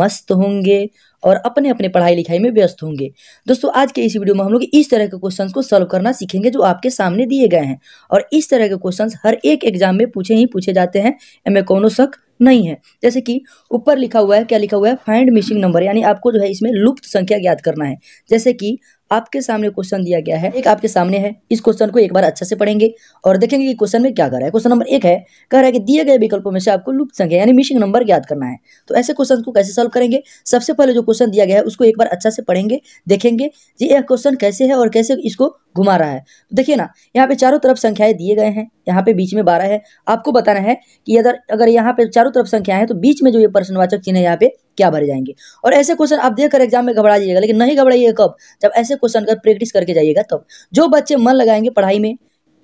मस्त होंगे और अपने अपने पढ़ाई लिखाई में व्यस्त होंगे दोस्तों आज के इस वीडियो में हम लोग इस तरह के क्वेश्चंस को सॉल्व करना सीखेंगे जो आपके सामने दिए गए हैं और इस तरह के क्वेश्चंस हर एक एग्जाम में पूछे ही पूछे जाते हैं इनमें कोनो शक नहीं है जैसे कि ऊपर लिखा हुआ है क्या लिखा हुआ है फाइंड मिसिंग नंबर यानी आपको जो है इसमें लुप्त संख्या ज्ञात करना है जैसे कि आपके सामने क्वेश्चन दिया गया है एक आपके सामने है इस क्वेश्चन को एक बार अच्छा से पढ़ेंगे और देखेंगे कि क्वेश्चन में क्या कर रहा है क्वेश्चन नंबर एक है कह रहा है कि दिए गए विकल्पों में से आपको लुप्त संख्या यानी मिसिंग नंबर याद करना है तो ऐसे क्वेश्चन को कैसे सॉल्व करेंगे सबसे पहले जो क्वेश्चन दिया गया है उसको एक बार अच्छा से पढ़ेंगे देखेंगे जी यह क्वेश्चन कैसे है और कैसे इसको घुमा रहा है तो देखिए ना यहाँ पे चारों तरफ संख्याएं दिए गए हैं यहाँ पे बीच में बारह है आपको बताना है कि अगर अगर यहाँ पे चारों तरफ संख्या है तो बीच में जो ये प्रश्नवाचक चिन्ह है यहाँ पे क्या भरे जाएंगे और ऐसे क्वेश्चन आप देखकर एग्जाम में घबरा जाइएगा लेकिन नहीं घबराइए कब जब ऐसे क्वेश्चन कर प्रैक्टिस करके जाइएगा तब जो बच्चे मन लगाएंगे पढ़ाई में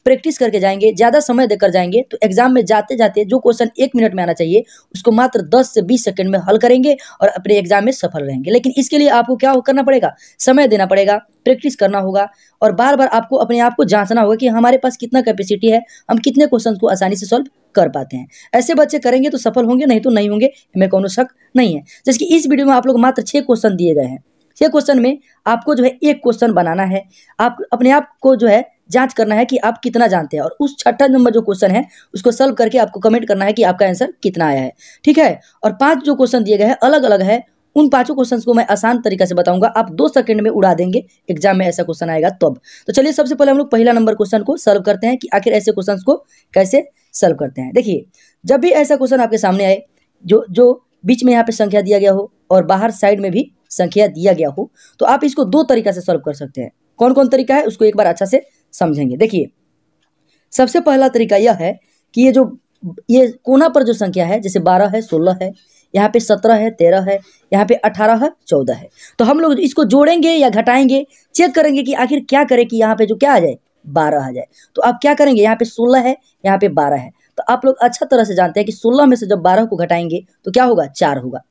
प्रैक्टिस करके जाएंगे ज़्यादा समय देकर जाएंगे तो एग्जाम में जाते जाते जो क्वेश्चन एक मिनट में आना चाहिए उसको मात्र दस से बीस सेकेंड में हल करेंगे और अपने एग्जाम में सफल रहेंगे लेकिन इसके लिए आपको क्या करना पड़ेगा समय देना पड़ेगा प्रैक्टिस करना होगा और बार बार आपको अपने आप को जांचना होगा कि हमारे पास कितना कैपेसिटी है हम कितने क्वेश्चन को आसानी से सॉल्व कर पाते हैं ऐसे बच्चे करेंगे तो सफल होंगे नहीं तो नहीं होंगे हमें कोनो शक नहीं है जैसे कि इस वीडियो में आप लोग मात्र छः क्वेश्चन दिए गए हैं छः क्वेश्चन में आपको जो है एक क्वेश्चन बनाना है आप अपने आप को जो है जांच करना है कि आप कितना जानते हैं और उस छठा नंबर जो क्वेश्चन है उसको सॉल्व करके आपको कमेंट करना है कि आपका आंसर कितना आया है ठीक है और पांच जो क्वेश्चन दिए गए हैं अलग अलग है उन पांचों क्वेश्चंस को मैं आसान तरीके से बताऊंगा आप दो सेकंड में उड़ा देंगे एग्जाम में ऐसा क्वेश्चन आएगा तब तो चलिए सबसे पहले हम लोग पहला नंबर क्वेश्चन को सॉल्व करते हैं कि आखिर ऐसे क्वेश्चन को कैसे सॉल्व करते हैं देखिए जब भी ऐसा क्वेश्चन आपके सामने आए जो जो बीच में यहाँ पे संख्या दिया गया हो और बाहर साइड में भी संख्या दिया गया हो तो आप इसको दो तरीका से सॉल्व कर सकते हैं कौन कौन तरीका है उसको एक बार अच्छा से समझेंगे देखिए सबसे पहला तरीका यह है कि ये जो ये कोना पर जो संख्या है जैसे बारह है सोलह है यहाँ पे सत्रह है तेरह है यहाँ पे अठारह है चौदह है तो हम लोग इसको जोड़ेंगे या घटाएंगे चेक करेंगे कि आखिर क्या करें कि यहाँ पे जो क्या आ जाए बारह आ जाए तो आप क्या करेंगे यहाँ पे सोलह है यहाँ पे बारह है तो आप लोग अच्छा तरह से जानते हैं कि सोलह में से जब बारह को घटाएंगे तो क्या होगा चार होगा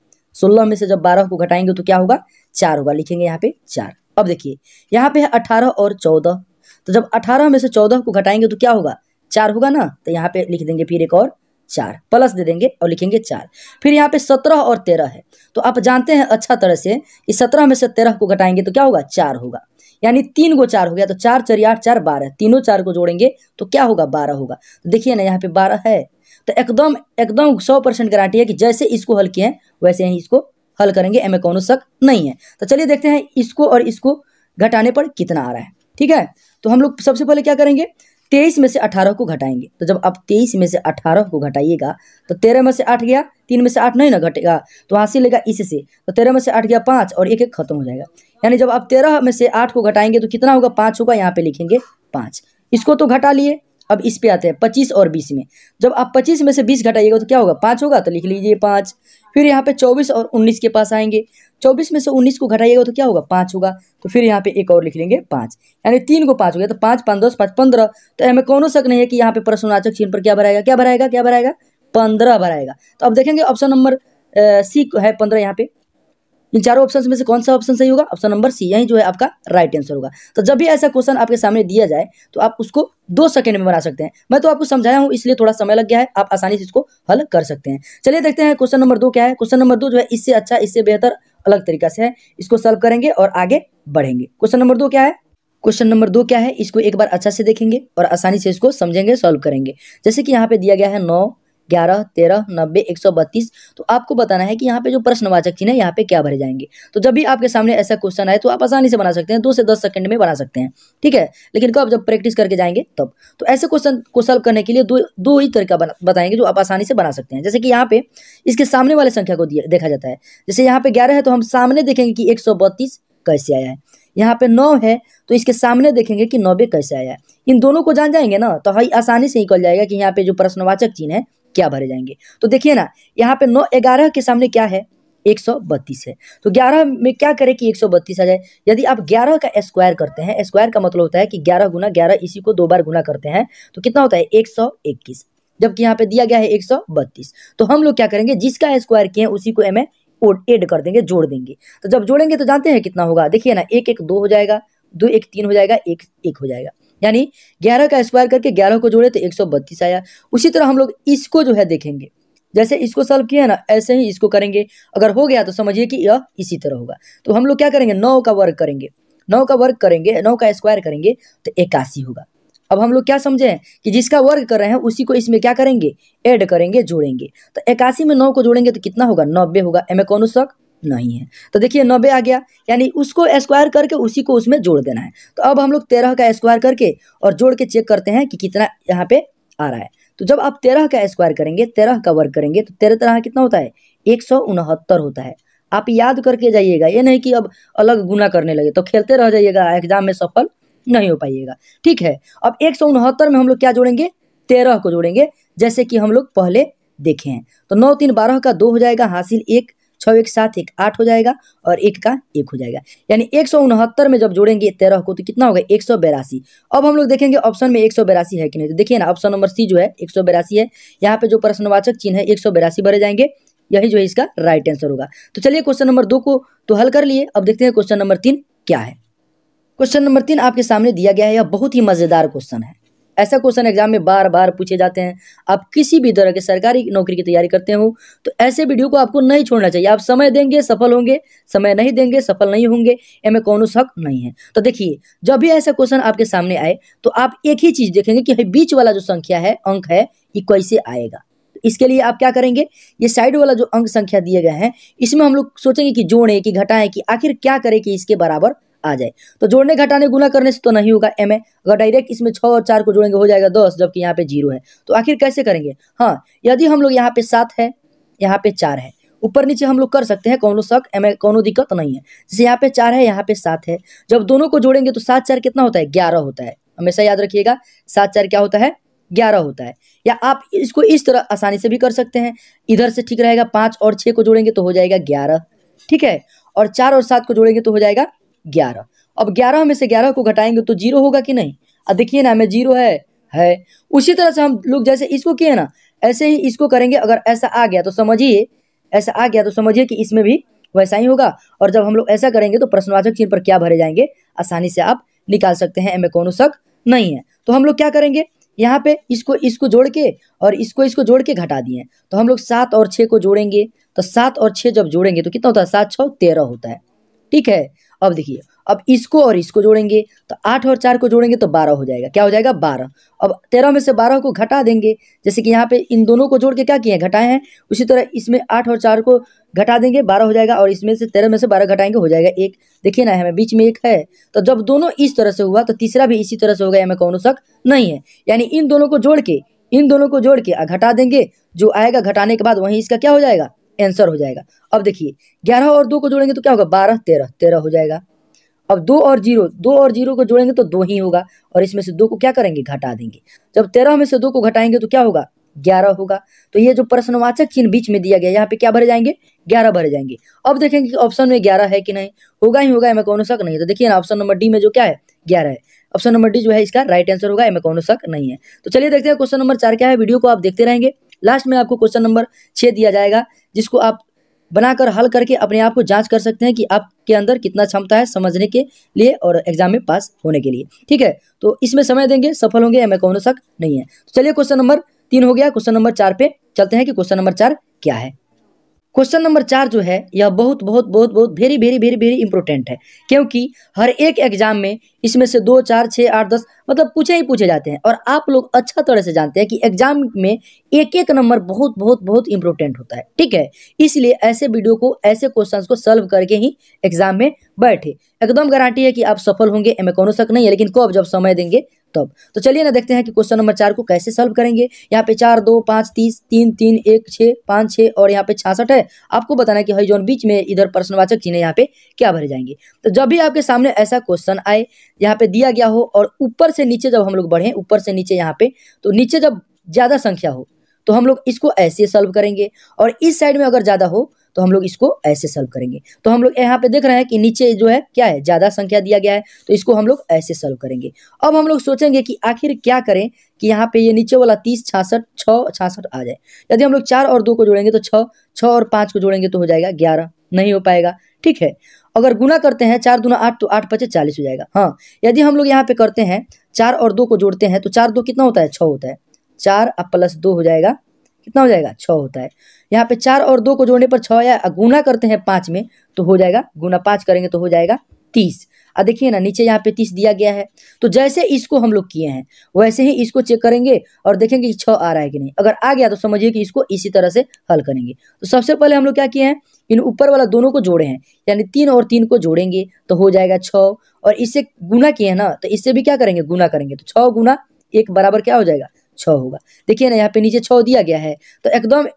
सोलह में से जब बारह को घटाएंगे तो क्या होगा चार होगा लिखेंगे यहाँ पे चार अब देखिए यहाँ पे है अठारह और चौदह तो जब अठारह में से चौदह को घटाएंगे तो क्या होगा चार होगा ना तो यहाँ पे लिख देंगे फिर एक और चार प्लस दे देंगे और लिखेंगे चार फिर यहाँ पे सत्रह और तेरह है तो आप जानते हैं अच्छा तरह से कि सत्रह में से तेरह को घटाएंगे तो क्या होगा चार होगा यानी तीन गो चार हो गया तो चार चार आठ चार बारह तीनों चार को जोड़ेंगे तो क्या होगा बारह होगा तो देखिए ना यहाँ पे बारह है तो एकदम एकदम सौ परसेंट गारंटी है कि जैसे इसको हल किए हैं वैसे ही इसको हल करेंगे एम ए शक नहीं है तो चलिए देखते हैं इसको और इसको घटाने पर कितना आ रहा है ठीक है तो हम लोग सबसे पहले क्या करेंगे तेईस में से अठारह को घटाएंगे तो जब आप तेईस में से अठारह को घटाइएगा तो तेरह में से आठ गया तीन में से आठ नहीं ना घटेगा तो वहाँ से लेगा इससे तो तेरह में से आठ गया पाँच और एक एक खत्म हो जाएगा यानी जब आप तेरह में से आठ को घटाएंगे तो कितना होगा पाँच होगा यहाँ पे लिखेंगे पाँच इसको तो घटा लिए अब इस पे आते हैं पच्चीस और बीस में जब आप पच्चीस में से बीस घटाइएगा तो क्या होगा पाँच होगा तो लिख लीजिए पाँच फिर यहाँ पे चौबीस और उन्नीस के पास आएंगे चौबीस में से उन्नीस को घटाइएगा तो क्या होगा पाँच होगा तो फिर यहाँ पे एक और लिख लेंगे पाँच यानी तीन को पाँच हो गया तो पाँच पाँच दस पाँच पंद्रह तो हमें कौन शक नहीं है कि यहाँ पे प्रश्नवाचक चिन्ह पर क्या भराएगा क्या भराएगा क्या भराएगा पंद्रह भराएगा तो अब देखेंगे ऑप्शन नंबर सी है पंद्रह यहाँ पे इन चारों ऑप्शन में से कौन सा ऑप्शन सही होगा ऑप्शन नंबर सी यही जो है आपका राइट आंसर होगा तो जब भी ऐसा क्वेश्चन आपके सामने दिया जाए तो आप उसको दो सेकंड में बना सकते हैं मैं तो आपको समझाया हूं इसलिए थोड़ा समय लग गया है आप आसानी से इसको हल कर सकते हैं चलिए देखते हैं क्वेश्चन नंबर दो क्या है क्वेश्चन नंबर दो जो है इससे अच्छा इससे बेहतर अलग तरीका से है इसको सॉल्व करेंगे और आगे बढ़ेंगे क्वेश्चन नंबर दो क्या है क्वेश्चन नंबर दो क्या है इसको एक बार अच्छा से देखेंगे और आसानी से इसको समझेंगे सॉल्व करेंगे जैसे कि यहाँ पे दिया गया है नौ ग्यारह तेरह नब्बे एक सौ बत्तीस तो आपको बताना है कि यहाँ पे जो प्रश्नवाचक चिन्ह है यहाँ पे क्या भरे जाएंगे तो जब भी आपके सामने ऐसा क्वेश्चन आए तो आप आसानी से बना सकते हैं दो से दस सेकंड में बना सकते हैं ठीक है लेकिन कब जब प्रैक्टिस करके जाएंगे तब तो ऐसे क्वेश्चन को सॉल्व करने के लिए दो दो ही तरीका बताएंगे जो आप आसानी से बना सकते हैं जैसे कि यहाँ पे इसके सामने वाले संख्या को देखा जाता है जैसे यहाँ पे ग्यारह है तो हम सामने देखेंगे कि एक कैसे आया है यहाँ पे नौ है तो इसके सामने देखेंगे कि नौबे कैसे आया है इन दोनों को जान जाएंगे ना तो हाई आसानी से निकल जाएगा कि यहाँ पे जो प्रश्नवाचक चिन्ह है क्या भरे जाएंगे तो देखिए ना यहाँ पे नौ ग्यारह के सामने क्या है एक सौ बत्तीस है तो ग्यारह में क्या करें कि एक सौ बत्तीस आ जाए यदि आप ग्यारह का स्क्वायर करते हैं स्क्वायर का मतलब होता है कि ग्यारह गुना ग्यारह इसी को दो बार गुना करते हैं तो कितना होता है एक सौ इक्कीस जबकि यहाँ पे दिया गया है एक सौ बत्तीस तो हम लोग क्या करेंगे जिसका स्क्वायर किए उसी को एम एड कर देंगे जोड़ देंगे तो जब जोड़ेंगे तो जानते हैं कितना होगा देखिए ना एक एक दो हो जाएगा दो एक तीन हो जाएगा एक एक हो जाएगा यानी ग्यारह का स्क्वायर करके ग्यारह को जोड़े तो एक आया उसी तरह हम लोग इसको जो है देखेंगे जैसे इसको सॉल्व किया ना ऐसे ही इसको करेंगे अगर हो गया तो समझिए कि यह इसी तरह होगा तो हम लोग क्या करेंगे नौ का वर्ग करेंगे नौ का वर्ग करेंगे नौ का स्क्वायर करेंगे तो इक्यासी होगा अब हम लोग क्या समझे हैं कि जिसका वर्ग कर रहे हैं उसी को इसमें क्या करेंगे ऐड करेंगे जोड़ेंगे तो इक्यासी में नौ को जोड़ेंगे तो कितना होगा नब्बे होगा एम कौन शक नहीं है तो देखिए नब्बे आ गया यानी उसको स्क्वायर करके उसी को उसमें जोड़ देना है तो अब हम लोग तेरह का स्क्वायर करके और जोड़ के चेक करते हैं कि कितना यहाँ पे आ रहा है तो जब आप तेरह का स्क्वायर करेंगे तेरह का वर्ग करेंगे तो तेरह तरह कितना होता है एक सौ उनहत्तर होता है आप याद करके जाइएगा ये नहीं कि अब अलग गुना करने लगे तो खेलते रह जाइएगा एग्जाम में सफल नहीं हो पाइएगा ठीक है अब एक सौ उनहत्तर में हम लोग क्या जोड़ेंगे तेरह को जोड़ेंगे जैसे कि हम लोग पहले देखे हैं तो नौ तीन बारह का दो हो जाएगा हासिल एक छः एक सात एक आठ हो जाएगा और एक का एक हो जाएगा यानी एक सौ उनहत्तर में जब जोड़ेंगे तेरह को तो कितना होगा एक सौ बेरासी अब हम लोग देखेंगे ऑप्शन में एक सौ बेरासी है कि नहीं तो देखिए ना ऑप्शन नंबर सी जो है एक सौ बेरासी है यहाँ पे जो प्रश्नवाचक चिन्ह है एक सौ बेरासी भरे जाएंगे यही जो है इसका राइट आंसर होगा तो चलिए क्वेश्चन नंबर दो को तो हल कर लिए अब देखते हैं क्वेश्चन नंबर तीन क्या है क्वेश्चन नंबर तीन आपके सामने दिया गया है यह बहुत ही मजेदार क्वेश्चन है ऐसा क्वेश्चन एग्जाम में बार बार पूछे जाते हैं आप किसी भी तरह के सरकारी नौकरी की तैयारी करते हो तो ऐसे वीडियो को आपको नहीं छोड़ना चाहिए आप समय देंगे सफल होंगे समय नहीं देंगे सफल नहीं होंगे इनमें कौन शक नहीं है तो देखिए जब भी ऐसा क्वेश्चन आपके सामने आए तो आप एक ही चीज़ देखेंगे कि बीच वाला जो संख्या है अंक है ये कैसे आएगा इसके लिए आप क्या करेंगे ये साइड वाला जो अंक संख्या दिए गए हैं इसमें हम लोग सोचेंगे कि जोड़ें कि घटाएं कि आखिर क्या करें कि इसके बराबर आ जाए तो जोड़ने घटाने गुना करने से तो नहीं होगा एम ए अगर डायरेक्ट इसमें छः और चार को जोड़ेंगे हो जाएगा दस जबकि यहाँ पे जीरो है तो आखिर कैसे करेंगे हाँ यदि हम लोग यहाँ पे सात है यहाँ पे चार है ऊपर नीचे हम लोग कर सकते हैं कौनों शक एम कौनों दिक्कत नहीं है जैसे यहाँ पे चार है यहाँ पे सात है जब दोनों को जोड़ेंगे तो सात चार कितना होता है ग्यारह होता है हमेशा याद रखिएगा सात चार क्या होता है ग्यारह होता है या आप इसको इस तरह आसानी से भी कर सकते हैं इधर से ठीक रहेगा पाँच और छः को जोड़ेंगे तो हो जाएगा ग्यारह ठीक है और चार और सात को जोड़ेंगे तो हो जाएगा ग्यारह अब ग्यारह में से ग्यारह को घटाएंगे तो जीरो होगा कि नहीं अब देखिए ना हमें जीरो है है उसी तरह से हम लोग जैसे इसको किए ना ऐसे ही इसको करेंगे अगर ऐसा आ गया तो समझिए ऐसा आ गया तो समझिए कि इसमें भी वैसा ही होगा और जब हम लोग ऐसा करेंगे तो प्रश्नवाचक चिन्ह पर क्या भरे जाएंगे आसानी से आप निकाल सकते हैं एमए कौन शक नहीं है तो हम लोग क्या करेंगे यहाँ पे इसको इसको जोड़ के और इसको इसको जोड़ के घटा दिए तो हम लोग सात और छः को जोड़ेंगे तो सात और छः जब जोड़ेंगे तो कितना होता है सात छः तेरह होता है ठीक है अब देखिए अब इसको और इसको जोड़ेंगे तो आठ और चार को जोड़ेंगे तो बारह हो जाएगा क्या हो जाएगा बारह अब तेरह में से बारह को घटा देंगे जैसे कि यहाँ पे इन दोनों को जोड़ के क्या किए हैं घटाए हैं उसी तरह इसमें आठ और चार को घटा देंगे बारह हो जाएगा और इसमें से तेरह में से बारह घटाएंगे हो जाएगा एक देखिए ना हमें बीच में एक है तो जब दोनों इस तरह से हुआ तो तीसरा भी इसी तरह से होगा हमें कौन शक नहीं है यानी इन दोनों को जोड़ के इन दोनों को जोड़ के घटा देंगे जो आएगा घटाने के बाद वहीं इसका क्या हो जाएगा आंसर हो जाएगा अब देखिए ग्यारह और दो को जोड़ेंगे तो क्या होगा बारह तेरह तेरह हो जाएगा अब दो और जीरो दो और जीरो को जोड़ेंगे तो दो ही होगा और इसमें से दो को क्या करेंगे घटा देंगे जब तेरह में से दो को घटाएंगे तो क्या होगा ग्यारह होगा तो ये जो प्रश्नवाचक चिन्ह बीच में दिया गया यहाँ पे क्या भरे जाएंगे ग्यारह भरे जाएंगे अब देखेंगे ऑप्शन में ग्यारह है कि नहीं होगा ही होगा कौन शक नहीं तो देखिए ना ऑप्शन नंबर डी में जो क्या है ग्यारह है ऑप्शन नंबर डी जो है इसका राइट आंसर होगा कौन शक नहीं है तो चलिए देखते हैं क्वेश्चन नंबर चार क्या है वीडियो को आप देखते रहेंगे लास्ट में आपको क्वेश्चन नंबर छः दिया जाएगा जिसको आप बनाकर हल करके अपने आप को जांच कर सकते हैं कि आपके अंदर कितना क्षमता है समझने के लिए और एग्जाम में पास होने के लिए ठीक है तो इसमें समय देंगे सफल होंगे हमें कौन शक नहीं है तो चलिए क्वेश्चन नंबर तीन हो गया क्वेश्चन नंबर चार पे चलते हैं कि क्वेश्चन नंबर चार क्या है क्वेश्चन नंबर चार जो है यह बहुत बहुत बहुत बहुत very very very very important है क्योंकि हर एक एग्जाम में इसमें से दो चार छः आठ दस मतलब पूछे ही पूछे जाते हैं और आप लोग अच्छा तरह से जानते हैं कि एग्जाम में एक एक नंबर बहुत बहुत बहुत इंपॉर्टेंट होता है ठीक है इसलिए ऐसे वीडियो को ऐसे क्वेश्चन को सॉल्व करके ही एग्जाम में बैठे एकदम गारंटी है कि आप सफल होंगे एम कोनो शक नहीं है लेकिन कब जब समय देंगे तब तो चलिए ना देखते हैं कि क्वेश्चन नंबर चार को कैसे सॉल्व करेंगे यहाँ पे चार दो पाँच तीस तीन तीन एक छः पाँच छः और यहाँ पे छियासठ है आपको बताना कि हॉरिजॉन बीच में इधर प्रश्नवाचक चिन्ह यहाँ पे क्या भरे जाएंगे तो जब भी आपके सामने ऐसा क्वेश्चन आए यहाँ पे दिया गया हो और ऊपर से नीचे जब हम लोग बढ़ें ऊपर से नीचे यहाँ पे तो नीचे जब ज़्यादा संख्या हो तो हम लोग इसको ऐसे सॉल्व करेंगे और इस साइड में अगर ज़्यादा हो तो हम लोग इसको ऐसे सॉल्व करेंगे तो हम लोग यहाँ पे देख रहे हैं कि नीचे जो है क्या है ज़्यादा संख्या दिया गया है तो इसको हम लोग ऐसे सॉल्व करेंगे अब हम लोग सोचेंगे कि आखिर क्या करें कि यहाँ पे ये नीचे वाला तीस छासठ छ छासठ आ जाए यदि हम लोग चार और दो को जोड़ेंगे तो छः छः और पाँच को जोड़ेंगे तो हो जाएगा ग्यारह नहीं हो पाएगा ठीक है अगर गुना करते हैं चार दुना आठ तो आठ पचे चालीस हो जाएगा हाँ यदि हम लोग यहाँ पे करते हैं चार और दो को जोड़ते हैं तो चार दो कितना होता है छः होता है चार प्लस दो हो जाएगा कितना हो जाएगा छः होता है यहाँ पे चार और दो को जोड़ने पर छः या गुना करते हैं पाँच में तो हो जाएगा गुना पाँच करेंगे तो हो जाएगा तीस अब देखिए ना नीचे यहाँ पे तीस दिया गया है तो जैसे इसको हम लोग किए हैं वैसे ही इसको चेक करेंगे और देखेंगे कि छः आ रहा है कि नहीं अगर आ गया तो समझिए कि इसको इसी तरह से हल करेंगे तो सबसे पहले हम लोग क्या किए हैं इन ऊपर वाला दोनों को जोड़े हैं यानी तीन और तीन को जोड़ेंगे तो हो जाएगा छः और इससे गुना किए हैं ना तो इससे भी क्या करेंगे गुना करेंगे तो छः गुना एक बराबर क्या हो जाएगा छः होगा देखिए ना यहाँ पे नीचे छः दिया गया है तो एकदम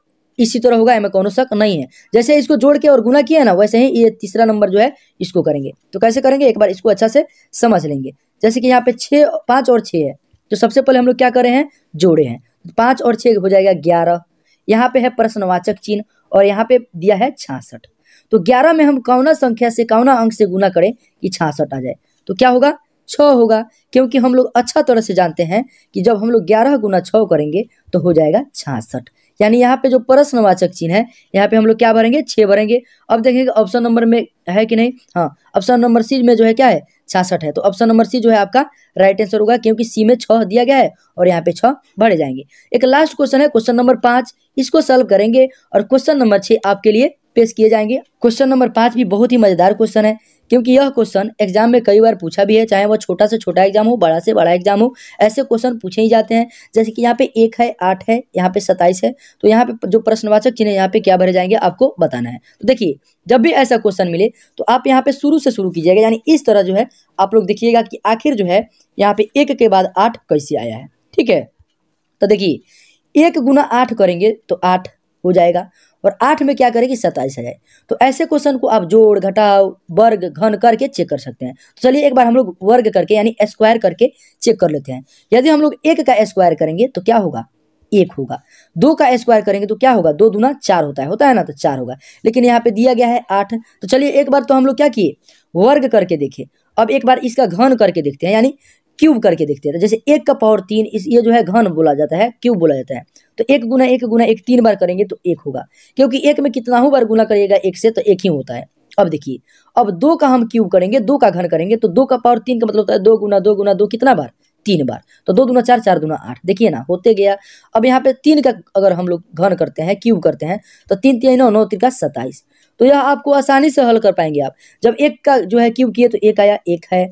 इसी तरह होगा हमें कौन शक नहीं है जैसे इसको जोड़ के और गुना किया ना वैसे ही ये तीसरा नंबर जो है इसको करेंगे तो कैसे करेंगे एक बार इसको अच्छा से समझ लेंगे जैसे कि यहाँ पे छः पाँच और छः है तो सबसे पहले हम लोग क्या करें हैं जोड़े हैं पाँच और छः हो जाएगा ग्यारह यहाँ पे है प्रश्नवाचक चिन्ह और यहाँ पे दिया है छासठ तो ग्यारह में हम कौना संख्या से कौना अंक से गुना करें कि छासठ आ जाए तो क्या होगा छः होगा क्योंकि हम लोग अच्छा तरह से जानते हैं कि जब हम लोग ग्यारह गुना छः करेंगे तो हो जाएगा छियासठ यानी यहाँ पे जो प्रश्नवाचक चिन्ह है यहाँ पे हम लोग क्या भरेंगे छः भरेंगे अब देखेंगे ऑप्शन नंबर में है कि नहीं हाँ ऑप्शन नंबर सी में जो है क्या है छियासठ है तो ऑप्शन नंबर सी जो है आपका राइट आंसर होगा क्योंकि सी में छः दिया गया है और यहाँ पे छः भरे जाएंगे एक लास्ट क्वेश्चन है क्वेश्चन नंबर पाँच इसको सॉल्व करेंगे और क्वेश्चन नंबर छः आपके लिए पेश किए जाएंगे क्वेश्चन नंबर पाँच भी बहुत ही मजेदार क्वेश्चन है क्योंकि यह क्वेश्चन एग्जाम में कई बार पूछा भी है चाहे वह छोटा से छोटा एग्जाम हो बड़ा से बड़ा एग्जाम हो ऐसे क्वेश्चन पूछे ही जाते हैं जैसे कि यहाँ पे एक है आठ है यहाँ पे सताइस है तो यहाँ पे जो प्रश्नवाचक चिन्ह यहाँ पे क्या भरे जाएंगे आपको बताना है तो देखिए जब भी ऐसा क्वेश्चन मिले तो आप यहाँ पे शुरू से शुरू कीजिएगा यानी इस तरह जो है आप लोग देखिएगा कि आखिर जो है यहाँ पे एक के बाद आठ कैसे आया है ठीक है तो देखिए एक गुना आठ करेंगे तो आठ हो जाएगा और आठ में क्या करेगी सत्ताईस हजार तो ऐसे क्वेश्चन को आप जोड़ घटाओ वर्ग घन करके चेक कर सकते हैं तो चलिए एक बार हम लोग वर्ग करके यानी स्क्वायर करके चेक कर लेते हैं यदि हम लोग एक का स्क्वायर करेंगे तो क्या होगा एक होगा दो का स्क्वायर करेंगे तो क्या होगा दो दुना चार होता है होता है ना तो चार होगा लेकिन यहाँ पे दिया गया है आठ तो चलिए एक बार तो हम लोग क्या किए वर्ग करके देखे अब एक बार इसका घन करके देखते हैं यानी क्यूब करके देखते हैं तो जैसे एक का पावर तीन इस ये जो है घन बोला जाता है क्यूब बोला जाता है तो एक गुना एक गुना एक तीन बार करेंगे तो एक होगा क्योंकि एक में कितना बार गुना करिएगा एक से तो एक ही होता है अब देखिए अब दो का हम क्यूब करेंगे दो का घन करेंगे तो दो का पावर तीन का मतलब होता है दो गुना दो गुना दो कितना बार तीन बार तो दो दुना चार चार दुना आठ देखिए ना होते गया अब यहाँ पे तीन का अगर हम लोग घन करते हैं क्यूब करते हैं तो तीन तीन नौ नौ तीन का सत्ताईस तो यह आपको आसानी से हल कर पाएंगे आप जब एक का जो है क्यूब किए तो एक आया एक है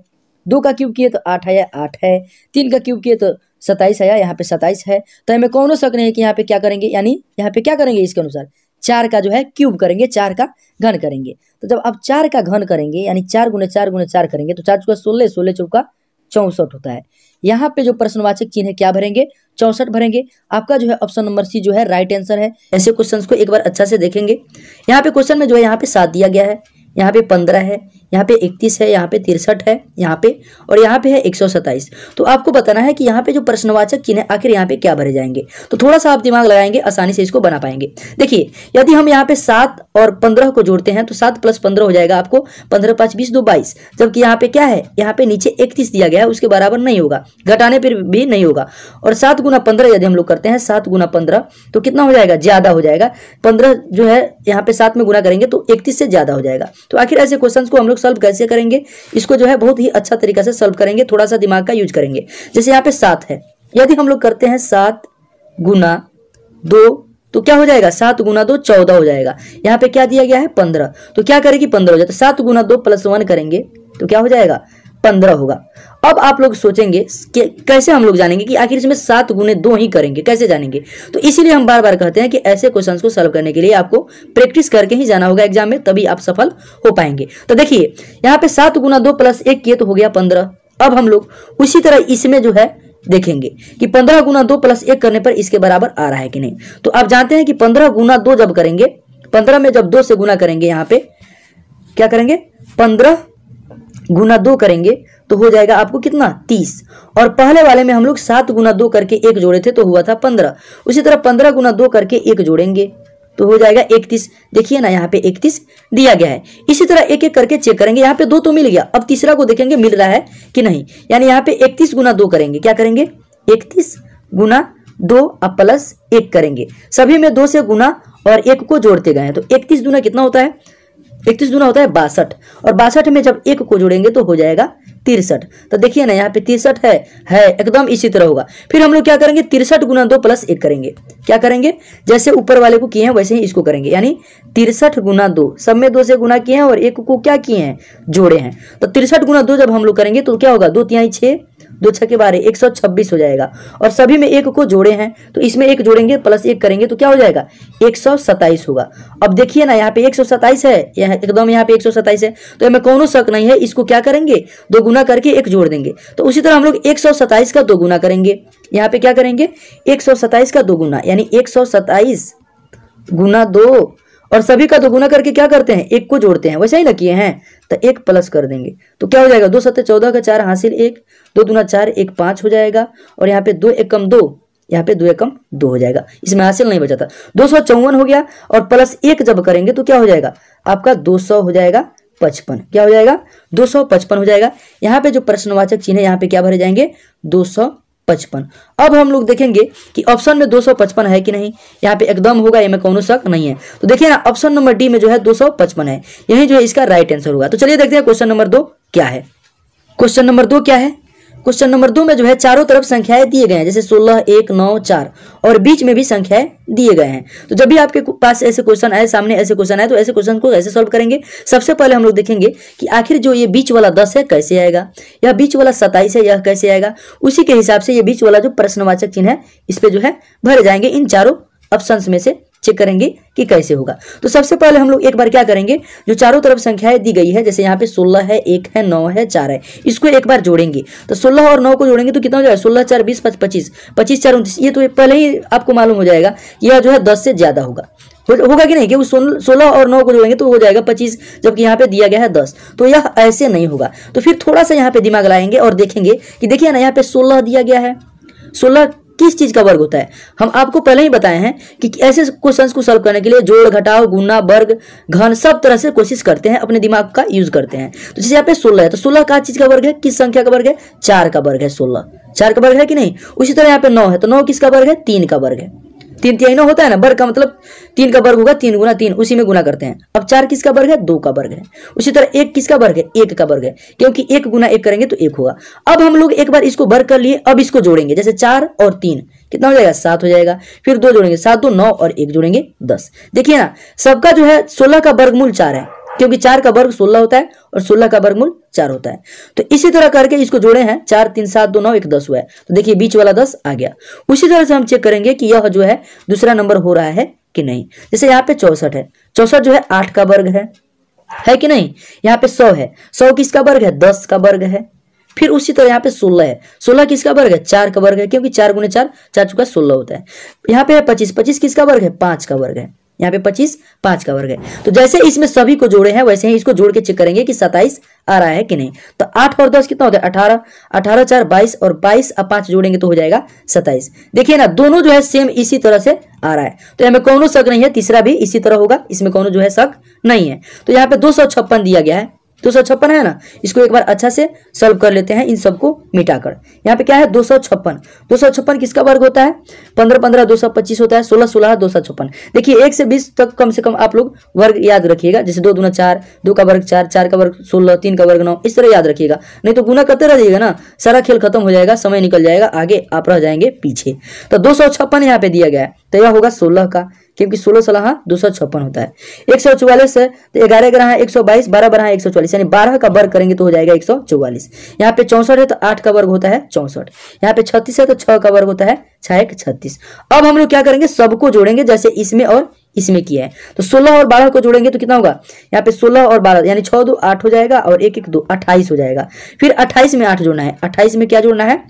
दो का क्यूब किए तो आठ आया आठ है तीन का क्यूब किए तो सताइस आया यहाँ पे सताइस है तो हमें कौन शक नहीं है कि यहाँ पे क्या करेंगे यानी यहाँ पे क्या करेंगे इसके अनुसार चार का जो है क्यूब करेंगे चार का घन करेंगे तो जब आप चार का घन करेंगे यानी चार गुने चार गुने चार करेंगे तो चार चौका सोलह सोलह चौका चौंसठ होता है यहाँ पे जो प्रश्नवाचक चिन्ह है क्या भरेंगे चौसठ भरेंगे आपका जो है ऑप्शन नंबर सी जो है राइट आंसर है ऐसे क्वेश्चन को एक बार अच्छा से देखेंगे यहाँ पे क्वेश्चन में जो है यहाँ पे सात दिया गया है यहाँ पे पंद्रह है यहाँ पे इकतीस है यहाँ पे तिरसठ है यहाँ पे और यहाँ पे है एक तो आपको बताना है कि यहाँ पे जो प्रश्नवाचक चिन्ह आखिर यहाँ पे क्या भरे जाएंगे तो थोड़ा सा आप दिमाग लगाएंगे आसानी से इसको बना पाएंगे देखिए यदि हम यहाँ पे सात और पंद्रह को जोड़ते हैं तो सात प्लस पंद्रह हो जाएगा आपको पंद्रह पांच बीस दो बाईस जबकि यहाँ पे क्या है यहाँ पे नीचे इकतीस दिया गया है उसके बराबर नहीं होगा घटाने पर भी नहीं होगा और सात गुना पंद्रह यदि हम लोग करते हैं सात गुना पंद्रह तो कितना हो जाएगा ज्यादा हो जाएगा पंद्रह जो है यहाँ पे सात में गुना करेंगे तो इकतीस से ज्यादा हो जाएगा तो आखिर ऐसे क्वेश्चन को हम लोग लोग सॉल्व कैसे करेंगे इसको जो है बहुत ही अच्छा तरीका से सॉल्व करेंगे थोड़ा सा दिमाग का यूज करेंगे जैसे यहाँ पे सात है यदि हम लोग करते हैं सात गुना दो तो क्या हो जाएगा सात गुना दो चौदह हो जाएगा यहाँ पे क्या दिया गया है पंद्रह तो क्या करेगी पंद्रह हो जाए तो सात गुना दो प्लस वन करेंगे तो क्या हो जाएगा पंद्रह होगा अब आप लोग सोचेंगे कैसे हम लोग जानेंगे कि आखिर इसमें सात गुने दो ही करेंगे कैसे जानेंगे तो इसीलिए हम बार बार कहते हैं कि ऐसे क्वेश्चंस को सॉल्व करने के लिए आपको प्रैक्टिस करके ही जाना होगा एग्जाम में तभी आप सफल हो पाएंगे तो देखिए यहाँ पे सात गुना दो प्लस एक किए तो हो गया पंद्रह अब हम लोग उसी तरह इसमें जो है देखेंगे कि पंद्रह गुना दो प्लस एक करने पर इसके बराबर आ रहा है कि नहीं तो आप जानते हैं कि पंद्रह गुना दो जब करेंगे पंद्रह में जब दो से गुना करेंगे यहाँ पे क्या करेंगे पंद्रह गुना दो करेंगे तो हो जाएगा आपको कितना तीस और पहले वाले में हम लोग सात गुना दो करके एक जोड़े थे तो हुआ था पंद्रह उसी तरह पंद्रह गुना दो करके एक जोड़ेंगे तो हो जाएगा इकतीस देखिए ना यहाँ पे इकतीस दिया गया है इसी तरह एक एक करके चेक करेंगे यहाँ पे दो तो मिल गया अब तीसरा को देखेंगे मिल रहा है कि नहीं यानी यहाँ पे इकतीस गुना दो करेंगे क्या करेंगे इकतीस गुना दो और प्लस एक करेंगे सभी में दो से गुना और एक को जोड़ते गए तो इकतीस गुना कितना होता है इकतीस गुना होता है बासठ और बासठ में जब एक को जोड़ेंगे तो हो जाएगा तिरसठ तो देखिए ना यहाँ पे तिरसठ है है एकदम इसी तरह होगा फिर हम लोग क्या करेंगे तिरसठ गुना दो प्लस एक करेंगे क्या करेंगे जैसे ऊपर वाले को किए हैं वैसे ही इसको करेंगे यानी तिरसठ गुना दो सब में दो से गुना किए हैं और एक को क्या किए हैं जोड़े हैं तो तिरसठ गुना दो जब हम लोग करेंगे तो क्या होगा दो तिहाई छः दो छः के बारह एक सौ छब्बीस हो जाएगा और सभी में एक को जोड़े हैं तो इसमें एक जोड़ेंगे प्लस एक करेंगे तो क्या हो जाएगा एक सौ सत्ताईस होगा अब देखिए ना यहाँ पे एक सौ सत्ताईस है यहाँ एकदम यहाँ पे एक सौ सत्ताईस है तो हमें कोनो शक नहीं है इसको क्या करेंगे दो गुना करके एक जोड़ देंगे तो उसी तरह हम लोग एक सौ सत्ताईस का दो गुना करेंगे यहाँ पे क्या करेंगे एक सौ सत्ताईस का दो गुना यानी एक सौ सत्ताईस गुना दो और सभी का दोगुना करके क्या करते हैं एक को जोड़ते हैं वैसे ही ना किए हैं तो एक प्लस कर देंगे तो क्या हो जाएगा दो सत्तर चौदह का चार हासिल एक दो दुना चार एक पांच हो जाएगा और यहाँ पे दो एकम दो यहाँ पे दो एकम दो हो जाएगा इसमें हासिल नहीं बचाता दो सौ चौवन हो गया और प्लस एक जब करेंगे तो क्या हो जाएगा आपका दो सौ हो जाएगा पचपन क्या हो जाएगा दो सौ पचपन हो जाएगा यहाँ पे जो प्रश्नवाचक चिन्ह है यहाँ पे क्या भरे जाएंगे दो सौ पचपन अब हम लोग देखेंगे कि ऑप्शन में दो सौ पचपन है कि नहीं यहाँ पे एकदम होगा ये में कौन शक नहीं है तो देखिए ना ऑप्शन नंबर डी में जो है दो सौ पचपन है यही जो है इसका राइट आंसर होगा तो चलिए देखते हैं क्वेश्चन नंबर दो क्या है क्वेश्चन नंबर दो क्या है क्वेश्चन नंबर दो में जो है चारों तरफ संख्याएं दिए गए हैं जैसे सोलह एक नौ चार और बीच में भी संख्याएं दिए गए हैं तो जब भी आपके पास ऐसे क्वेश्चन आए सामने ऐसे क्वेश्चन आए तो ऐसे क्वेश्चन को कैसे सॉल्व करेंगे सबसे पहले हम लोग देखेंगे कि आखिर जो ये बीच वाला दस है कैसे आएगा यह बीच वाला सताइस है यह कैसे आएगा उसी के हिसाब से ये बीच वाला जो प्रश्नवाचक चिन्ह है इस पर जो है भरे जाएंगे इन चारों ऑप्शन में से चेक करेंगे कि कैसे होगा तो सबसे पहले हम लोग एक बार क्या करेंगे जो चारों तरफ संख्याएं दी गई है जैसे यहाँ पे सोलह है एक है नौ है चार है इसको एक बार जोड़ेंगे तो सोलह और नौ को जोड़ेंगे तो कितना हो जाएगा सोलह चार बीस पच्चीस पच्चीस चार उन्तीस ये तो पहले ही आपको मालूम हो जाएगा यह जो है दस से ज्यादा होगा होगा कि नहीं कि सोलह और नौ को जोड़ेंगे तो हो जाएगा पच्चीस जबकि यहाँ पे दिया गया है दस तो यह ऐसे नहीं होगा तो फिर थोड़ा सा यहाँ पे दिमाग लाएंगे और देखेंगे कि देखिए ना यहाँ पे सोलह दिया गया है सोलह किस चीज का वर्ग होता है हम आपको पहले ही बताए हैं कि ऐसे क्वेश्चन को सॉल्व करने के लिए जोड़ घटाओ गुना वर्ग घन सब तरह से कोशिश करते हैं अपने दिमाग का यूज करते हैं तो जैसे यहाँ पे सोलह है तो सोलह का चीज का वर्ग है किस संख्या का वर्ग है चार का वर्ग है सोलह चार का वर्ग है कि नहीं उसी तरह यहाँ पे नौ है तो नौ किसका वर्ग है तीन का वर्ग है तीन तिहाइनो होता है ना वर्ग का मतलब तीन का वर्ग होगा तीन गुना तीन उसी में गुना करते हैं अब चार किसका वर्ग है दो का वर्ग है उसी तरह एक किसका वर्ग है एक का वर्ग है क्योंकि एक गुना एक करेंगे तो एक होगा अब हम लोग एक बार इसको वर्ग कर लिए अब इसको जोड़ेंगे जैसे चार और तीन कितना हो जाएगा सात हो जाएगा फिर दो जोड़ेंगे सात दो नौ और एक जोड़ेंगे दस देखिए ना सबका जो है सोलह का वर्गमूल चार है क्योंकि चार का वर्ग सोलह होता है और सोलह का वर्गमूल चार होता है तो इसी तरह करके इसको जोड़े हैं चार तीन सात दो नौ एक दस हुआ है तो देखिए बीच वाला दस आ गया उसी तरह से हम चेक करेंगे कि यह जो है दूसरा नंबर हो रहा है कि नहीं जैसे यहाँ पे चौसठ है चौसठ जो है आठ का वर्ग है है कि नहीं यहाँ पे सौ है सौ किसका वर्ग है दस का वर्ग है फिर उसी तरह यहाँ पे सोलह है सोलह किसका वर्ग है चार का वर्ग है क्योंकि चार गुने चार चार चुका सोलह होता है यहाँ पे है पच्चीस पच्चीस किसका वर्ग है पांच का वर्ग है यहाँ पे पच्चीस पांच का वर्ग है तो जैसे इसमें सभी को जोड़े हैं वैसे ही इसको जोड़ के चेक करेंगे कि सताइस आ रहा है कि नहीं तो आठ और दस कितना होता है अठारह अठारह चार बाईस और बाईस अब पांच जोड़ेंगे तो हो जाएगा सताइस देखिए ना दोनों जो है सेम इसी तरह से आ रहा है तो यहाँ पे कौनो शक नहीं है तीसरा भी इसी तरह होगा इसमें कौनो जो है शक नहीं है तो यहाँ पे दो दिया गया है दो सौ छप्पन है ना इसको एक बार अच्छा से सॉल्व कर लेते हैं इन सबको मिटाकर यहाँ पे क्या है दो सौ छप्पन दो सौ छप्पन किसका वर्ग होता है पंद्रह पंद्रह दो सौ पच्चीस होता है सोलह सोलह दो सौ छप्पन देखिए एक से बीस तक कम से कम आप लोग वर्ग याद रखिएगा जैसे दो दुना चार दो का वर्ग चार चार का वर्ग सोलह तीन का वर्ग नौ इस तरह याद रखिएगा नहीं तो गुना करते रह जाइएगा ना सारा खेल खत्म हो जाएगा समय निकल जाएगा आगे आप रह जाएंगे पीछे तो दो सौ छप्पन यहाँ पे दिया गया है तो यह होगा सोलह का क्योंकि सोलह सलाह हाँ, दो सौ छप्पन होता है एक सौ चौवालीस है तो ग्यारह ग्रह हाँ, एक सौ बाईस बारह बारह हाँ, एक सौ चौवालीस यानी बारह का वर्ग करेंगे तो हो जाएगा एक सौ चौवालीस यहाँ पे चौसठ है तो आठ का वर्ग होता है चौसठ यहाँ पे छत्तीस है तो छह का वर्ग होता है छह एक छत्तीस अब हम लोग क्या करेंगे सबको जोड़ेंगे जैसे इसमें और इसमें किया है तो सोलह और बारह को जोड़ेंगे तो कितना होगा यहाँ पे सोलह और बारह यानी छह दो आठ हो जाएगा और एक एक दो अट्ठाईस हो जाएगा फिर अट्ठाईस में आठ जोड़ना है अट्ठाईस में क्या जोड़ना है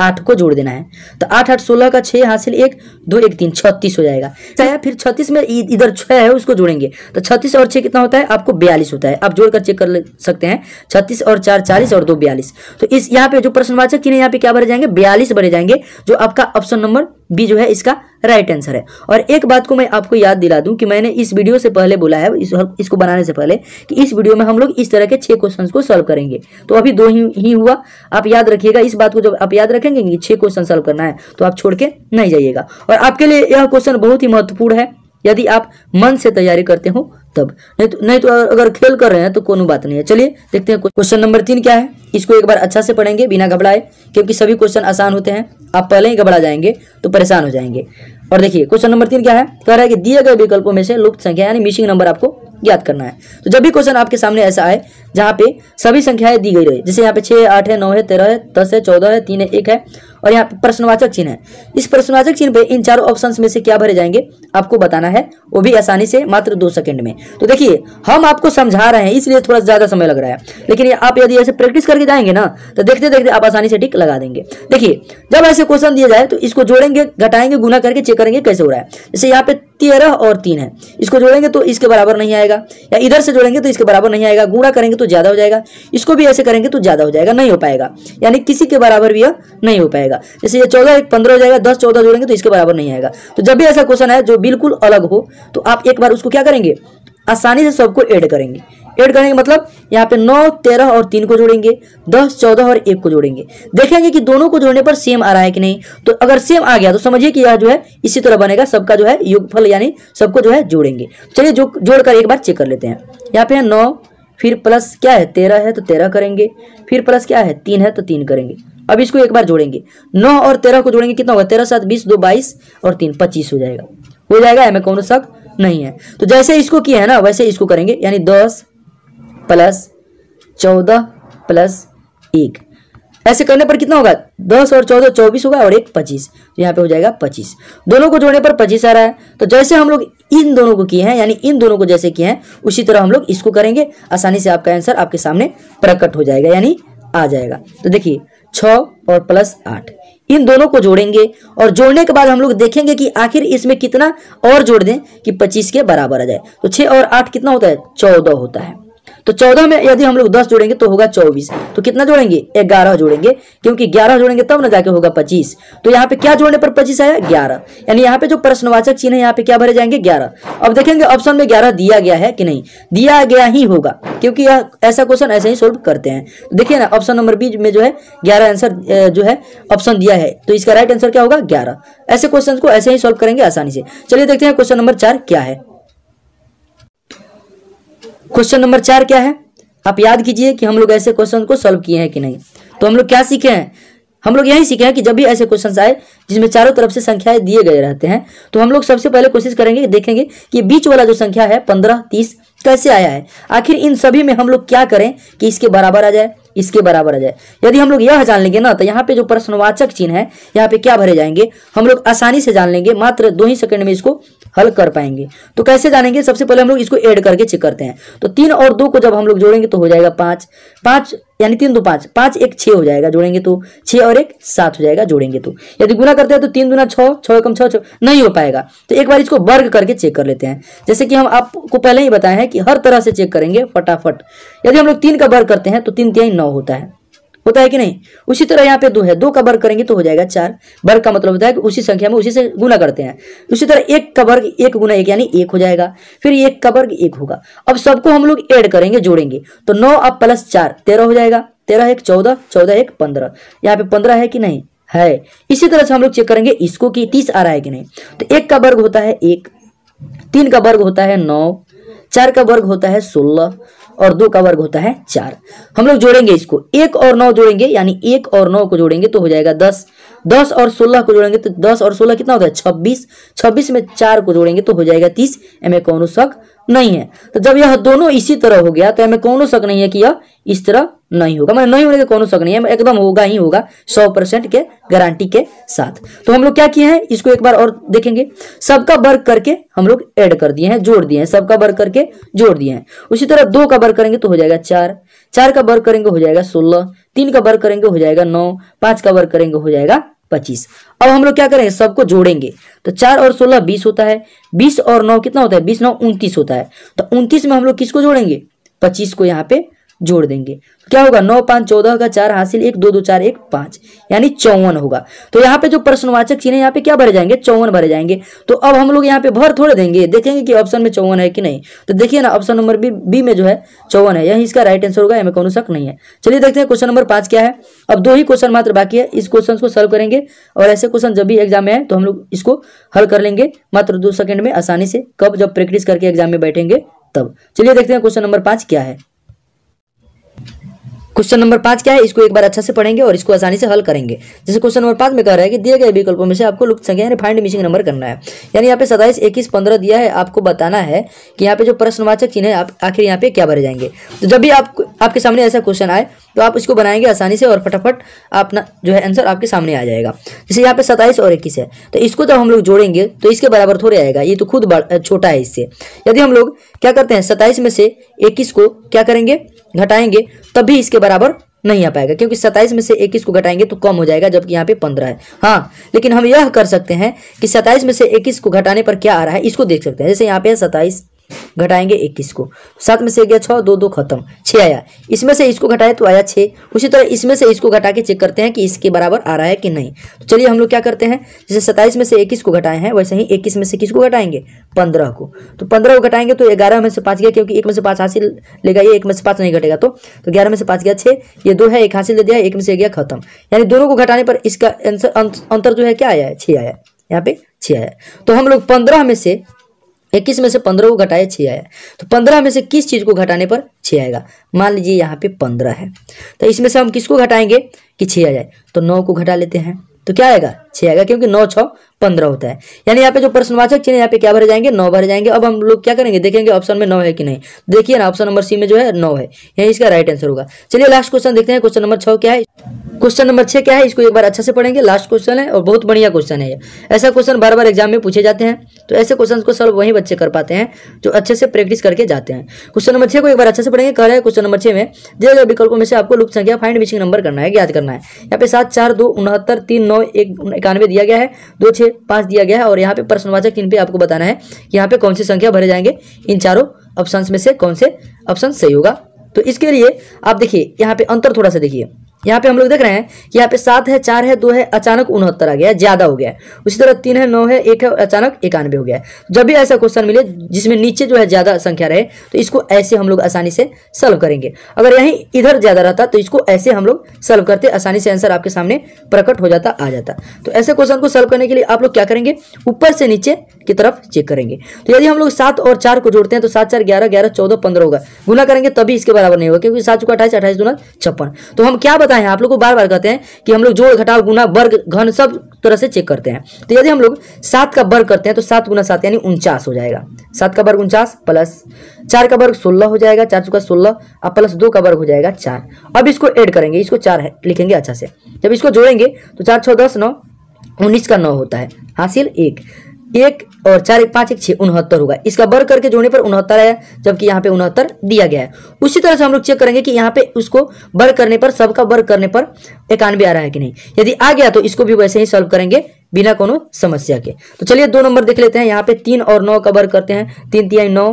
आठ को जोड़ देना है तो आठ आठ सोलह का छह हासिल एक दो एक तीन छत्तीस हो जाएगा चाहे फिर छत्तीस में इधर छह है उसको जोड़ेंगे तो छत्तीस और छह कितना होता है आपको बयालीस होता है आप जोड़कर चेक कर सकते हैं छत्तीस और चार चालीस और दो बयालीस तो इस यहाँ पे जो प्रश्नवाचक चिन्ह यहाँ पे क्या बढ़े जाएंगे बयालीस बढ़े जाएंगे जो आपका ऑप्शन नंबर बी जो है इसका राइट आंसर है और एक बात को मैं आपको याद दिला दूं कि मैंने इस वीडियो से पहले बोला है इस, इसको बनाने से पहले कि इस वीडियो में हम लोग इस तरह के छह क्वेश्चंस को सॉल्व करेंगे तो अभी दो ही, ही हुआ आप याद रखिएगा इस बात को जब आप याद रखेंगे कि छह क्वेश्चन सॉल्व करना है तो आप छोड़ के नहीं जाइएगा और आपके लिए यह क्वेश्चन बहुत ही महत्वपूर्ण है यदि आप मन से तैयारी करते हो तब नहीं तो नहीं तो अगर खेल कर रहे हैं तो कोई बात नहीं है चलिए देखते हैं क्वेश्चन नंबर तीन क्या है इसको एक बार अच्छा से पढ़ेंगे बिना घबराए क्योंकि सभी क्वेश्चन आसान होते हैं आप पहले ही घबरा जाएंगे तो परेशान हो जाएंगे और देखिए क्वेश्चन नंबर तीन क्या है कह रहा है कि दिए गए विकल्पों में से लुप्त संख्या यानी मिसिंग नंबर आपको ज्ञात करना है तो जब भी क्वेश्चन आपके सामने ऐसा आए जहाँ पे सभी संख्याएं दी गई रहे जैसे यहाँ पे छह आठ है नौ है तेरह है दस है चौदह है तीन है एक है और यहाँ पे प्रश्नवाचक चिन्ह है इस प्रश्नवाचक चिन्ह पे इन चारों ऑप्शन में से क्या भरे जाएंगे आपको बताना है वो भी आसानी से मात्र दो सेकंड में तो देखिए हम आपको समझा रहे हैं इसलिए थोड़ा ज्यादा समय लग रहा है लेकिन आप यदि ऐसे प्रैक्टिस करके जाएंगे ना तो देखते देखते आप आसानी से टिक लगा देंगे देखिए जब ऐसे क्वेश्चन दिया जाए तो इसको जोड़ेंगे घटाएंगे गुना करके चेक करेंगे कैसे हो रहा है जैसे यहाँ पे तेरह और तीन है इसको जोड़ेंगे तो इसके बराबर नहीं आएगा या इधर से जोड़ेंगे तो इसके बराबर नहीं आएगा गुणा करेंगे तो ज़्यादा हो जाएगा इसको भी ऐसे करेंगे तो ज़्यादा हो जाएगा नहीं हो पाएगा यानी किसी के बराबर भी यह नहीं हो पाएगा जैसे ये चौदह एक पंद्रह हो जाएगा दस चौदह जोड़ेंगे तो इसके बराबर नहीं आएगा तो जब भी ऐसा क्वेश्चन है जो बिल्कुल अलग हो तो आप एक बार उसको क्या करेंगे आसानी से सबको एड करेंगे ऐड करेंगे मतलब यहाँ पे नौ तेरह और तीन को जोड़ेंगे दस चौदह और एक को जोड़ेंगे देखेंगे कि दोनों को जोड़ने पर सेम आ रहा है कि नहीं तो अगर सेम आ गया तो समझिए कि यह जो है इसी तरह बनेगा सबका जो है युगफल यानी सबको जो है जोड़ेंगे चलिए जो जोड़कर एक बार चेक कर लेते हैं यहाँ पे है नौ फिर प्लस क्या है तेरह है तो तेरह करेंगे फिर प्लस क्या है तीन है तो तीन करेंगे अब इसको एक बार जोड़ेंगे नौ और तेरह को जोड़ेंगे कितना होगा तेरह सात बीस दो बाईस और तीन पच्चीस हो जाएगा हो जाएगा हमें कौन शक नहीं है तो जैसे इसको किया है ना वैसे इसको करेंगे यानी दस प्लस चौदह प्लस एक ऐसे करने पर कितना होगा दस और चौदह चौबीस होगा और एक पच्चीस तो यहाँ पे हो जाएगा पच्चीस दोनों को जोड़ने पर पच्चीस आ रहा है तो जैसे हम लोग इन दोनों को किए हैं यानी इन दोनों को जैसे किए हैं उसी तरह हम लोग इसको करेंगे आसानी से आपका आंसर आपके सामने प्रकट हो जाएगा यानी आ जाएगा तो देखिए छ और प्लस आठ इन दोनों को जोड़ेंगे और जोड़ने के बाद हम लोग देखेंगे कि आखिर इसमें कितना और जोड़ दें कि पच्चीस के बराबर आ जाए तो छः और आठ कितना होता है चौदह होता है तो चौदह में यदि हम लोग दस जोड़ेंगे तो होगा चौबीस तो कितना जोड़ेंगे ग्यारह जोड़ेंगे क्योंकि ग्यारह जोड़ेंगे तब ना जाके होगा पच्चीस तो यहाँ पे क्या जोड़ने पर पच्चीस आया ग्यारह यानी यहाँ पे जो प्रश्नवाचक चिन्ह है यहाँ पे क्या भरे जाएंगे ग्यारह अब देखेंगे ऑप्शन में ग्यारह दिया गया है कि नहीं दिया गया ही होगा क्योंकि यह ऐसा क्वेश्चन ऐसे ही सोल्व करते हैं देखिए ना ऑप्शन नंबर बी में जो है ग्यारह आंसर जो है ऑप्शन दिया है तो इसका राइट आंसर क्या होगा ग्यारह ऐसे क्वेश्चन को ऐसे ही सोल्व करेंगे आसानी से चलिए देखते हैं क्वेश्चन नंबर चार क्या है क्वेश्चन नंबर चार क्या है आप याद कीजिए कि हम लोग ऐसे क्वेश्चन को सॉल्व किए हैं कि नहीं तो हम लोग क्या सीखे हैं हम लोग यही सीखे हैं कि जब भी ऐसे क्वेश्चन आए जिसमें चारों तरफ से संख्याएं दिए गए रहते हैं तो हम लोग सबसे पहले कोशिश करेंगे देखेंगे कि बीच वाला जो संख्या है पंद्रह तीस कैसे आया है आखिर इन सभी में हम लोग क्या करें कि इसके बराबर आ जाए इसके बराबर आ जाए यदि हम लोग यह जान लेंगे ना तो यहाँ पे जो प्रश्नवाचक चिन्ह है यहाँ पे क्या भरे जाएंगे हम लोग आसानी से जान लेंगे मात्र दो ही सेकंड में इसको हल कर पाएंगे तो कैसे जानेंगे सबसे पहले हम लोग इसको ऐड करके चेक करते हैं तो तीन और दो को जब हम लोग जोड़ेंगे तो हो जाएगा पांच पांच यानी तीन दो पांच पांच एक छे हो जाएगा जोड़ेंगे तो छे और एक सात हो जाएगा जोड़ेंगे तो यदि गुना करते हैं तो तीन दुना छः छः कम छः छः नहीं हो पाएगा तो एक बार इसको वर्ग करके चेक कर लेते हैं जैसे कि हम आपको पहले ही बताए हैं कि हर तरह से चेक करेंगे फटाफट यदि हम लोग तीन का वर्ग करते हैं तो तीन तिहाई नौ होता है होता है कि नहीं उसी तरह यहाँ पे दो है दो का वर्ग करेंगे तो हो जाएगा चार वर्ग का मतलब होता है कि उसी संख्या में उसी से गुना करते हैं उसी तरह एक का वर्ग एक गुना एक यानी एक हो जाएगा फिर एक का वर्ग एक होगा अब सबको हम लोग ऐड करेंगे जोड़ेंगे तो नौ अब प्लस चार तेरह हो जाएगा तेरह एक चौदह चौदह एक पंद्रह यहाँ पे पंद्रह है कि नहीं है इसी तरह से हम लोग चेक करेंगे इसको कि तीस आ रहा है कि नहीं तो एक का वर्ग होता है एक तीन का वर्ग होता है नौ चार का वर्ग होता है सोलह और दो का वर्ग होता है चार हम लोग जोड़ेंगे इसको एक और नौ जोड़ेंगे यानी एक और नौ को जोड़ेंगे तो हो जाएगा दस दस और सोलह को जोड़ेंगे तो दस और सोलह कितना होता है छब्बीस छब्बीस में चार को जोड़ेंगे तो हो जाएगा तीस एम कौन शक नहीं है तो जब यह दोनों इसी तरह हो गया तो एम कौन शक नहीं है कि यह इस तरह नहीं होगा मतलब नहीं होने का कौन शक नहीं है एकदम होगा ही होगा सौ परसेंट के गारंटी के साथ तो हम लोग क्या किए हैं इसको एक बार और देखेंगे सबका वर्ग करके हम लोग एड कर दिए हैं जोड़ दिए हैं सबका वर्ग करके जोड़ दिए हैं उसी तरह दो का वर्ग करेंगे तो हो जाएगा चार चार का वर्ग करेंगे हो जाएगा सोलह तीन का वर्ग करेंगे हो जाएगा नौ पांच का वर्ग करेंगे हो जाएगा पच्चीस अब हम लोग क्या करेंगे सबको जोड़ेंगे तो चार और सोलह बीस होता है बीस और नौ कितना होता है बीस नौ उन्तीस होता है तो उन्तीस में हम लोग किसको जोड़ेंगे पच्चीस को यहाँ पे जोड़ देंगे क्या होगा नौ पांच चौदह का चार हासिल एक दो दो चार एक पांच यानी चौवन होगा तो यहाँ पे जो प्रश्नवाचक चिन्ह यहाँ पे क्या भरे जाएंगे चौवन भरे जाएंगे तो अब हम लोग यहाँ पे भर थोड़े देंगे देखेंगे कि ऑप्शन में चौवन है कि नहीं तो देखिए ना ऑप्शन नंबर बी बी में जो है चौवन है यही इसका राइट आंसर होगा कौन शक नहीं है चलिए देखते हैं क्वेश्चन नंबर पांच क्या है अब दो ही क्वेश्चन मात्र बाकी है इस क्वेश्चन को सोल्व करेंगे और ऐसे क्वेश्चन जब भी एग्जाम में है तो हम लोग इसको हल कर लेंगे मात्र दो सेकंड में आसानी से कब जब प्रैक्टिस करके एग्जाम में बैठेंगे तब चलिए देखते हैं क्वेश्चन नंबर पांच क्या है क्वेश्चन नंबर पांच क्या है इसको एक बार अच्छा से पढ़ेंगे और इसको आसानी से हल करेंगे जैसे क्वेश्चन नंबर पांच में कह रहा है कि दिए गए विकल्पों में से आपको लुप्त संख्या फाइंड मिसिंग नंबर करना है यानी यहाँ पे सताईस इक्कीस पंद्रह दिया है आपको बताना है कि यहाँ पे जो प्रश्नवाचक चिन्ह है आप आखिर यहाँ पे क्या भरे जाएंगे तो जब भी आप, आपके सामने ऐसा क्वेश्चन आए तो आप इसको बनाएंगे आसानी से और फटाफट अपना जो है आंसर आपके सामने आ जाएगा जैसे यहाँ पे सत्ताईस और इक्कीस है तो इसको जब तो हम लोग जोड़ेंगे तो इसके बराबर थोड़े आएगा ये तो खुद छोटा है इससे यदि हम लोग क्या करते हैं सत्ताईस में से इक्कीस को क्या करेंगे घटाएंगे तभी इसके बराबर नहीं आ पाएगा क्योंकि सत्ताईस में से इक्कीस को घटाएंगे तो कम हो जाएगा जबकि यहाँ पे पंद्रह है हाँ लेकिन हम यह कर सकते हैं कि सत्ताईस में से इक्कीस को घटाने पर क्या आ रहा है इसको देख सकते हैं जैसे यहाँ पे है सत्ताईस घटाएंगे इक्कीस को सात में से गया छः दो दो खत्म छः आया इसमें से इसको घटाए तो आया छः उसी तरह इसमें से इसको घटा के चेक करते हैं कि इसके बराबर आ रहा है कि नहीं तो चलिए हम लोग क्या करते हैं जैसे सत्ताईस में से इक्कीस को घटाए हैं वैसे ही इक्कीस में से किसको घटाएंगे पंद्रह को तो पंद्रह को घटाएंगे तो ग्यारह में से पाँच गया क्योंकि एक में से पाँच हासिल लेगा ये एक में से पाँच नहीं घटेगा तो, तो ग्यारह में से पाँच गया छः ये दो है एक हासिल ले दिया एक में से गया खत्म यानी दोनों को घटाने पर इसका आंसर अंतर जो है क्या आया है छः आया यहाँ पे छः आया तो हम लोग पंद्रह में से इक्कीस में से पंद्रह को घटाए छः आया तो पंद्रह में से किस चीज़ को घटाने पर छः आएगा मान लीजिए यहाँ पे पंद्रह है तो इसमें से हम किसको घटाएंगे कि छः आ जाए तो नौ को घटा लेते हैं तो क्या आएगा छः आएगा क्योंकि नौ छः पंद्रह होता है यानी यहाँ पे जो प्रश्नवाचक चिन्ह यहाँ पे क्या भरे जाएंगे नौ भरे जाएंगे अब हम लोग क्या करेंगे देखेंगे ऑप्शन में नौ है कि नहीं देखिए ना ऑप्शन नंबर सी में जो है नौ है यही इसका राइट आंसर होगा चलिए लास्ट क्वेश्चन देखते हैं क्वेश्चन नंबर छः क्या है क्वेश्चन नंबर छह क्या है इसको एक बार अच्छा से पढ़ेंगे लास्ट क्वेश्चन है और बहुत बढ़िया क्वेश्चन है ये ऐसा क्वेश्चन बार बार एग्जाम में पूछे जाते हैं तो ऐसे क्वेश्चन को सॉल्व वही बच्चे कर पाते हैं जो अच्छे से प्रैक्टिस करके जाते हैं क्वेश्चन नंबर छह को एक बार अच्छे से पढ़ेंगे कह रहे हैं क्वेश्चन नंबर छे में दिए गए विकल्पों में से आपको लुप्त संख्या फाइंड मिशिंग नंबर करना है याद करना है यहाँ पे सात चार दो उनहत्तर तीन नौ एक इक्यानवे दिया गया है दो छः पाँच दिया गया है और यहाँ पे प्रश्नवाचक इन पे आपको बताना है कि यहाँ पे कौन सी संख्या भरे जाएंगे इन चारों ऑप्शन में से कौन से ऑप्शन सही होगा तो इसके लिए आप देखिए यहाँ पे अंतर थोड़ा सा देखिए यहाँ पे हम लोग देख रहे हैं कि यहाँ पे सात है चार है दो है अचानक उनहत्तर आ गया ज्यादा हो गया उसी तरह तीन है नौ है एक है अचानक इक्यानवे हो गया जब भी ऐसा क्वेश्चन मिले जिसमें नीचे जो है ज्यादा संख्या रहे तो इसको ऐसे हम लोग आसानी से सॉल्व करेंगे अगर यहीं इधर ज्यादा रहता तो इसको ऐसे हम लोग सॉल्व करते आसानी से आंसर आपके सामने प्रकट हो जाता आ जाता तो ऐसे क्वेश्चन को सॉल्व करने के लिए आप लोग क्या करेंगे ऊपर से नीचे की तरफ चेक करेंगे तो यदि हम लोग सात और चार को जोड़ते हैं तो सात चार ग्यारह ग्यारह चौदह पंद्रह होगा गुना करेंगे तभी इसके बराबर नहीं होगा क्योंकि सात चुका अठाईस अठाईस दोनों छप्पन तो हम क्या बताए हैं आप लोग को बार बार कहते हैं कि हम लोग जोड़ घटाव गुना वर्ग घन सब तरह से चेक करते हैं तो यदि हम लोग सात का वर्ग करते हैं तो सात गुना सात यानी उनचास हो जाएगा सात का वर्ग उनचास प्लस चार का वर्ग सोलह हो जाएगा चार चुका सोलह और प्लस दो का वर्ग हो जाएगा चार अब इसको ऐड करेंगे इसको चार लिखेंगे अच्छा से जब इसको जोड़ेंगे तो चार छः दस नौ उन्नीस का नौ होता है हासिल एक एक और चार एक पांच एक छह उनहत्तर होगा इसका वर्ग करके जोड़ने पर उनहत्तर आया जबकि यहाँ पे उनहत्तर दिया गया है उसी तरह से हम लोग चेक करेंगे कि यहाँ पे उसको वर्ग करने पर सबका वर्ग करने पर इक्यानवे आ रहा है कि नहीं यदि आ गया तो इसको भी वैसे ही सॉल्व करेंगे बिना कोनो समस्या के तो चलिए दो नंबर देख लेते हैं यहाँ पे तीन और नौ का वर्ग करते हैं तीन तिहाई नौ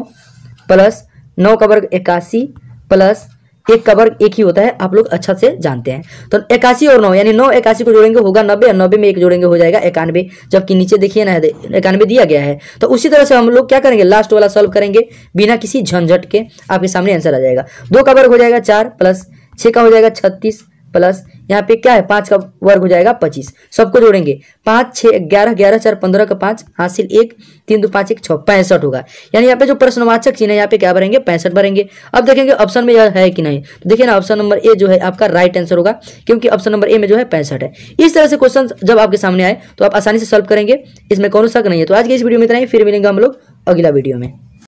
प्लस नौ का वर्ग इक्यासी प्लस एक कवर एक ही होता है आप लोग अच्छा से जानते हैं तो इक्यासी और नौ यानी नौ इक्यासी को जोड़ेंगे होगा नब्बे और नब्बे में एक जोड़ेंगे हो जाएगा इक्यानवे जबकि नीचे देखिए ना इक्यानवे दिया गया है तो उसी तरह से हम लोग क्या करेंगे लास्ट वाला सॉल्व करेंगे बिना किसी झंझट के आपके सामने आंसर आ जाएगा दो कवर हो जाएगा चार प्लस छः का हो जाएगा छत्तीस प्लस यहाँ पे क्या है पांच का वर्ग हो जाएगा पच्चीस सबको जोड़ेंगे पांच छह ग्यारह ग्यारह चार पंद्रह का पांच हासिल एक तीन दो पांच एक छः पैंसठ होगा यानी यहाँ पे जो प्रश्नवाचक चिन्ह है यहाँ पे क्या भरेंगे पैंसठ भरेंगे अब देखेंगे ऑप्शन में यह है कि नहीं तो देखिए ना ऑप्शन नंबर ए जो है आपका राइट आंसर होगा क्योंकि ऑप्शन नंबर ए में जो है पैंसठ है इस तरह से क्वेश्चन जब आपके सामने आए तो आप आसानी से सोल्व करेंगे इसमें कौन शक नहीं है तो आज की इस वीडियो में इतना ही फिर मिलेंगे हम लोग अगला वीडियो में